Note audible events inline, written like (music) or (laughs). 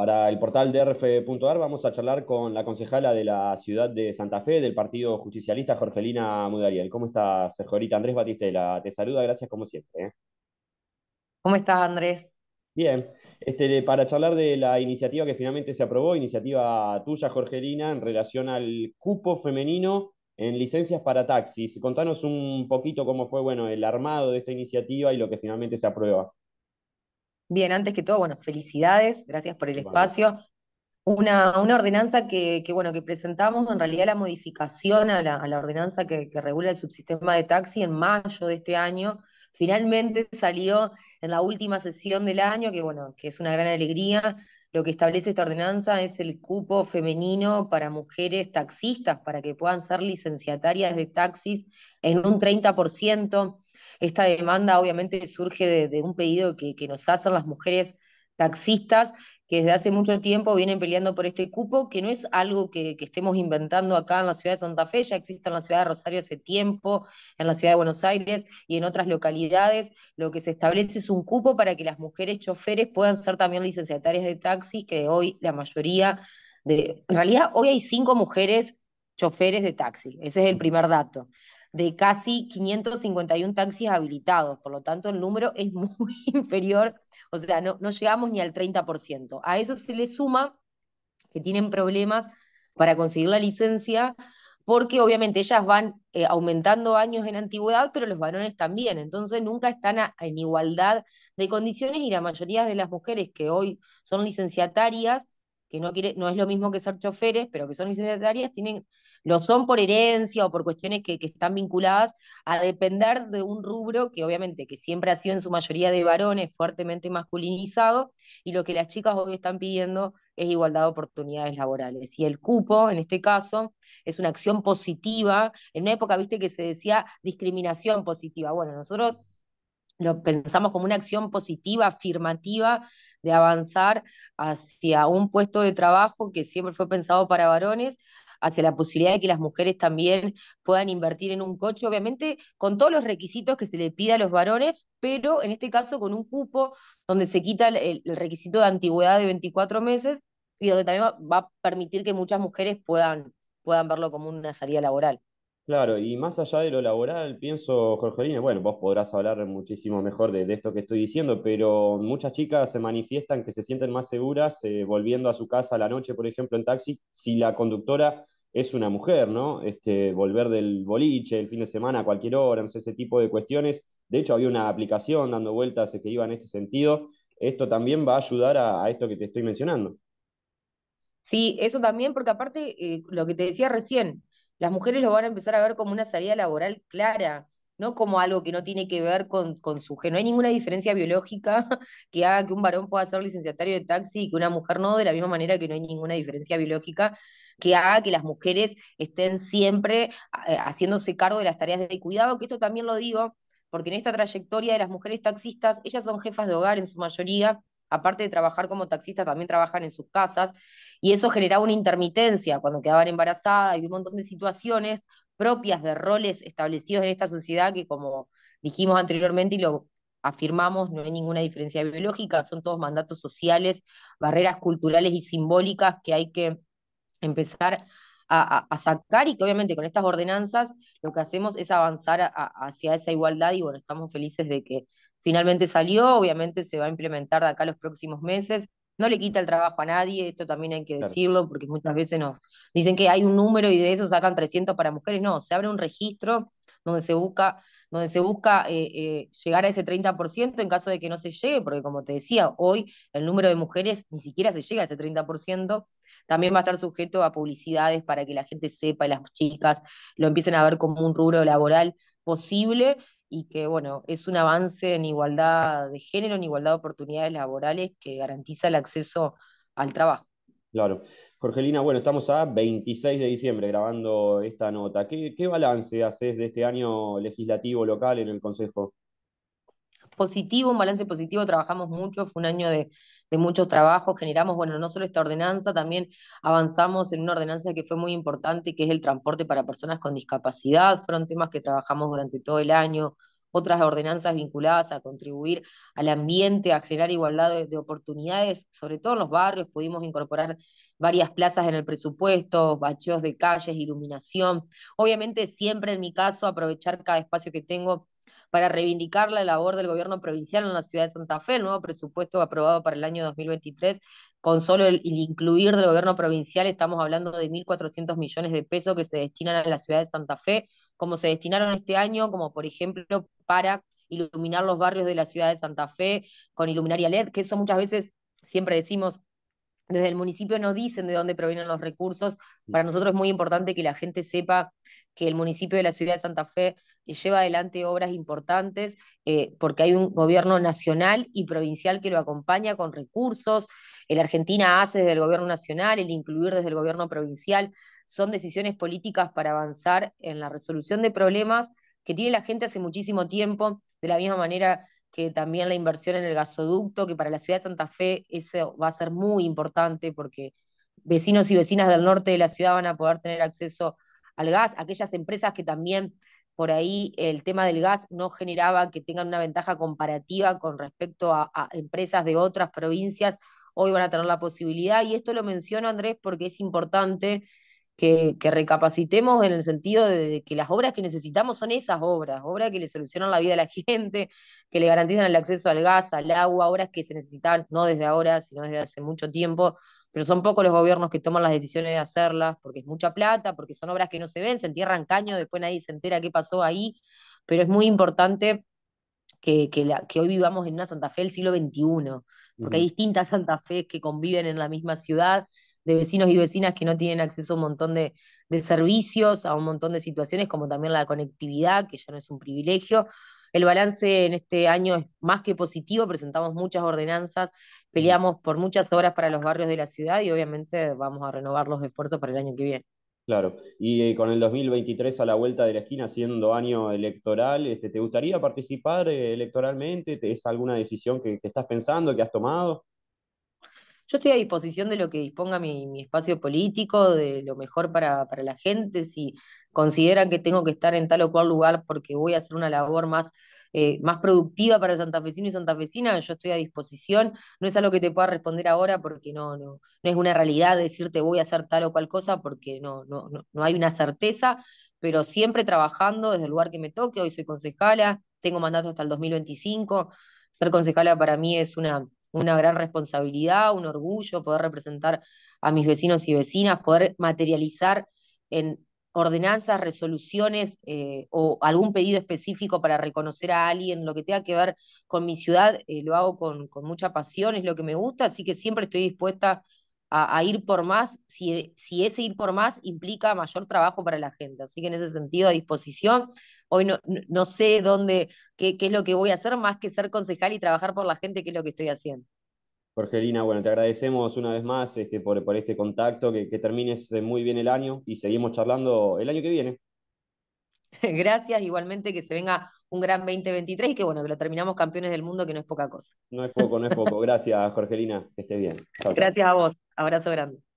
Para el portal drf.ar vamos a charlar con la concejala de la ciudad de Santa Fe del Partido Justicialista, Jorgelina Mudariel. ¿Cómo estás, señorita? Andrés Batistela te saluda, gracias como siempre. ¿eh? ¿Cómo estás, Andrés? Bien, este, para charlar de la iniciativa que finalmente se aprobó, iniciativa tuya, Jorgelina, en relación al cupo femenino en licencias para taxis. Contanos un poquito cómo fue bueno, el armado de esta iniciativa y lo que finalmente se aprueba. Bien, antes que todo, bueno, felicidades, gracias por el espacio. Una, ordenanza que, bueno, que presentamos, en realidad la modificación a la, ordenanza que, regula el subsistema de taxi en mayo de este año, finalmente salió en la última sesión del año, que bueno, que es una gran alegría. Lo que establece esta ordenanza es el cupo femenino para mujeres taxistas, para que puedan ser licenciatarias de taxis en un 30%. Esta demanda obviamente surge de, un pedido que, nos hacen las mujeres taxistas que desde hace mucho tiempo vienen peleando por este cupo, que no es algo que, estemos inventando acá en la ciudad de Santa Fe, ya existe en la ciudad de Rosario hace tiempo, en la ciudad de Buenos Aires y en otras localidades. Lo que se establece es un cupo para que las mujeres choferes puedan ser también licenciatarias de taxis, que hoy la mayoría de... En realidad, hoy hay cinco mujeres choferes de taxi, ese es el primer dato de casi 551 taxis habilitados, por lo tanto el número es (laughs) muy inferior, o sea, no, no llegamos ni al 30%. A eso se le suma que tienen problemas para conseguir la licencia, porque obviamente ellas van eh, aumentando años en antigüedad, pero los varones también, entonces nunca están en igualdad de condiciones y la mayoría de las mujeres que hoy son licenciatarias que no, quiere, no es lo mismo que ser choferes, pero que son licenciatarias, tienen, lo son por herencia o por cuestiones que, que, están vinculadas a depender de un rubro que obviamente que siempre ha sido en su mayoría de varones fuertemente masculinizado y lo que las chicas hoy están pidiendo es igualdad de oportunidades laborales. Y el cupo, en este caso, es una acción positiva. En una época, viste que se decía discriminación positiva. Bueno, nosotros lo pensamos como una acción positiva, afirmativa, de avanzar hacia un puesto de trabajo que siempre fue pensado para varones, hacia la posibilidad de que las mujeres también puedan invertir en un coche, obviamente con todos los requisitos que se le pide a los varones, pero en este caso con un cupo donde se quita el, requisito de antigüedad de 24 meses y donde también va, va, a permitir que muchas mujeres puedan, puedan verlo como una salida laboral. Claro, y más allá de lo laboral, pienso, Jorgelina, bueno, vos podrás hablar muchísimo mejor de, esto que estoy diciendo, pero muchas chicas se manifiestan que se sienten más seguras eh, volviendo a su casa a la noche, por ejemplo, en taxi, si la conductora es una mujer, ¿no? Este, volver del boliche el fin de semana a cualquier hora, ese tipo de cuestiones. De hecho, había una aplicación dando vueltas eh, que iba en este sentido. Esto también va a ayudar a, esto que te estoy mencionando. Sí, eso también, porque aparte, eh, lo que te decía recién, las mujeres lo van a empezar a ver como una salida laboral clara, no como algo que no tiene que ver con, con su género. No hay ninguna diferencia biológica (laughs) que haga que un varón pueda ser licenciatario de taxi y que una mujer no, de la misma manera que no hay ninguna diferencia biológica que haga que las mujeres estén siempre eh, haciéndose cargo de las tareas de cuidado, que esto también lo digo, porque en esta trayectoria de las mujeres taxistas, ellas son jefas de hogar en su mayoría, aparte de trabajar como taxista, también trabajan en sus casas, y eso generaba una intermitencia cuando quedaban embarazadas y un montón de situaciones propias de roles establecidos en esta sociedad que, como dijimos anteriormente y lo afirmamos, no hay ninguna diferencia biológica, son todos mandatos sociales, barreras culturales y simbólicas que hay que empezar a, sacar y que obviamente con estas ordenanzas lo que hacemos es avanzar hacia esa igualdad y bueno, estamos felices de que, finalmente salió, obviamente se va a implementar de acá los próximos meses. No le quita el trabajo a nadie, esto también hay que decirlo, porque muchas veces nos dicen que hay un número y de eso sacan 300 para mujeres. No, se abre un registro donde se busca, donde se busca eh, eh, llegar a ese 30% en caso de que no se llegue, porque como te decía, hoy el número de mujeres ni siquiera se llega a ese 30%, también va a estar sujeto a publicidades para que la gente sepa y las chicas lo empiecen a ver como un rubro laboral posible y que bueno, es un avance en igualdad de género, en igualdad de oportunidades laborales que garantiza el acceso al trabajo. Claro. Jorgelina, bueno, estamos a 26 de diciembre grabando esta nota. ¿Qué, qué balance haces de este año legislativo local en el Consejo? positivo, un balance positivo, trabajamos mucho, fue un año de, de mucho trabajo, generamos, bueno, no solo esta ordenanza, también avanzamos en una ordenanza que fue muy importante, que es el transporte para personas con discapacidad, fueron temas que trabajamos durante todo el año, otras ordenanzas vinculadas a contribuir al ambiente, a generar igualdad de, de, oportunidades, sobre todo en los barrios, pudimos incorporar varias plazas en el presupuesto, bacheos de calles, iluminación. Obviamente siempre en mi caso aprovechar cada espacio que tengo para reivindicar la labor del gobierno provincial en la ciudad de Santa Fe, el nuevo presupuesto aprobado para el año 2023 con solo el, incluir del gobierno provincial estamos hablando de 1.400 millones de pesos que se destinan a la ciudad de Santa Fe, como se destinaron este año, como por ejemplo para iluminar los barrios de la ciudad de Santa Fe con iluminaria LED, que eso muchas veces siempre decimos desde el municipio no dicen de dónde provienen los recursos. Mm. Para nosotros es muy importante que la gente sepa que el municipio de la ciudad de Santa Fe lleva adelante obras importantes eh, porque hay un gobierno nacional y provincial que lo acompaña con recursos. El Argentina hace desde el gobierno nacional, el incluir desde el gobierno provincial. Son decisiones políticas para avanzar en la resolución de problemas que tiene la gente hace muchísimo tiempo, de la misma manera que también la inversión en el gasoducto, que para la ciudad de Santa Fe eso va a ser muy importante porque vecinos y vecinas del norte de la ciudad van a poder tener acceso al gas, aquellas empresas que también por ahí el tema del gas no generaba que tengan una ventaja comparativa con respecto a, empresas de otras provincias, hoy van a tener la posibilidad y esto lo menciono Andrés porque es importante que, recapacitemos en el sentido de que las obras que necesitamos son esas obras, obras que le solucionan la vida a la gente, que le garantizan el acceso al gas, al agua, obras que se necesitan, no desde ahora, sino desde hace mucho tiempo, pero son pocos los gobiernos que toman las decisiones de hacerlas, porque es mucha plata, porque son obras que no se ven, se entierran caños, después nadie se entera qué pasó ahí, pero es muy importante que, que hoy vivamos en una Santa Fe del siglo XXI, porque hay distintas Santa Fe que conviven en la misma ciudad de vecinos y vecinas que no tienen acceso a un montón de, servicios, a un montón de situaciones, como también la conectividad, que ya no es un privilegio. El balance en este año es más que positivo, presentamos muchas ordenanzas, peleamos por muchas horas para los barrios de la ciudad y obviamente vamos a renovar los esfuerzos para el año que viene. Claro, y eh, con el 2023 a la vuelta de la esquina, siendo año electoral, este, ¿te gustaría participar eh, electoralmente? ¿Es alguna decisión que estás pensando, que has tomado? Yo estoy a disposición de lo que disponga mi, espacio político, de lo mejor para, la gente, si consideran que tengo que estar en tal o cual lugar porque voy a hacer una labor más... Eh, más productiva para el santafesino y santafesina, yo estoy a disposición. No es algo que te pueda responder ahora porque no, no, es una realidad decirte voy a hacer tal o cual cosa porque no, no hay una certeza, pero siempre trabajando desde el lugar que me toque. Hoy soy concejala, tengo mandato hasta el 2025. Ser concejala para mí es una, una gran responsabilidad, un orgullo, poder representar a mis vecinos y vecinas, poder materializar en ordenanzas, resoluciones eh, o algún pedido específico para reconocer a alguien, lo que tenga que ver con mi ciudad, eh, lo hago con, mucha pasión, es lo que me gusta, así que siempre estoy dispuesta a, ir por más, si, si, ese ir por más implica mayor trabajo para la gente. Así que en ese sentido, a disposición, hoy no, sé dónde, qué, es lo que voy a hacer, más que ser concejal y trabajar por la gente, qué es lo que estoy haciendo. Jorgelina, bueno, te agradecemos una vez más este, por, este contacto, que, termines eh, muy bien el año y seguimos charlando el año que viene. (laughs) Gracias, igualmente que se venga un gran 2023 y que bueno, que lo terminamos campeones del mundo, que no es poca cosa. No es poco, no es poco. (laughs) Gracias, Jorgelina, que estés bien. Gracias a vos, abrazo grande.